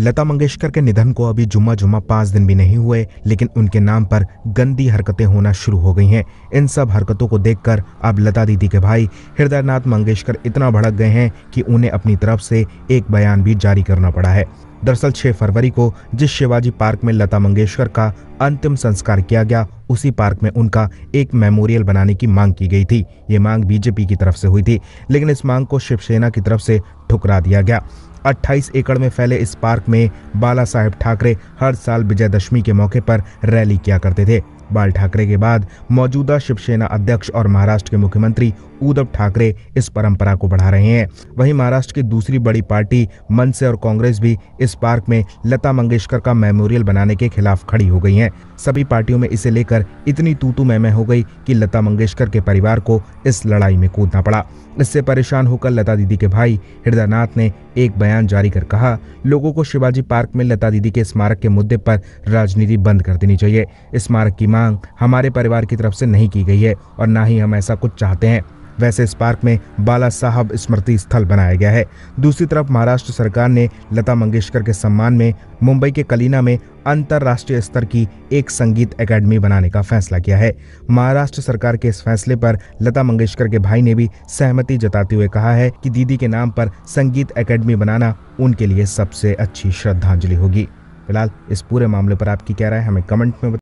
लता मंगेशकर के निधन को अभी जुम्मा जुम्मा पाँच दिन भी नहीं हुए लेकिन उनके नाम पर गंदी हरकतें होना शुरू हो गई हैं इन सब हरकतों को देखकर अब लता दीदी के भाई हृदयनाथ मंगेशकर इतना भड़क गए हैं कि उन्हें अपनी तरफ से एक बयान भी जारी करना पड़ा है दरअसल 6 फरवरी को जिस शिवाजी पार्क में लता मंगेशकर का अंतिम संस्कार किया गया उसी पार्क में उनका एक मेमोरियल बनाने की मांग की गई थी ये मांग बीजेपी की तरफ से हुई थी लेकिन इस मांग को शिवसेना की तरफ से ठुकरा दिया गया 28 एकड़ में फैले इस पार्क में बाला साहेब ठाकरे हर साल विजयदशमी के मौके पर रैली किया करते थे बाल ठाकरे के बाद मौजूदा शिवसेना अध्यक्ष और महाराष्ट्र के मुख्यमंत्री उद्धव ठाकरे इस परंपरा को बढ़ा रहे हैं वहीं महाराष्ट्र की दूसरी बड़ी पार्टी मनसे और कांग्रेस भी इस पार्क में लता मंगेशकर का मेमोरियल बनाने के खिलाफ खड़ी हो गई हैं सभी पार्टियों में इसे लेकर इतनी तू तू मैमे हो गई कि लता मंगेशकर के परिवार को इस लड़ाई में कूदना पड़ा इससे परेशान होकर लता दीदी के भाई हृदयनाथ ने एक बयान जारी कर कहा लोगों को शिवाजी पार्क में लता दीदी के स्मारक के मुद्दे पर राजनीति बंद कर देनी चाहिए स्मारक की मांग हमारे परिवार की तरफ से नहीं की गई है और ना ही हम ऐसा कुछ चाहते हैं वैसे इस पार्क में बाला साहब स्मृति स्थल बनाया गया है दूसरी तरफ महाराष्ट्र सरकार ने लता मंगेशकर के सम्मान में मुंबई के कलीना में अंतर्राष्ट्रीय स्तर की एक संगीत एकेडमी बनाने का फैसला किया है महाराष्ट्र सरकार के इस फैसले पर लता मंगेशकर के भाई ने भी सहमति जताते हुए कहा है कि दीदी के नाम पर संगीत एकेडमी बनाना उनके लिए सबसे अच्छी श्रद्धांजलि होगी फिलहाल इस पूरे मामले पर आपकी क्या राय हमें कमेंट में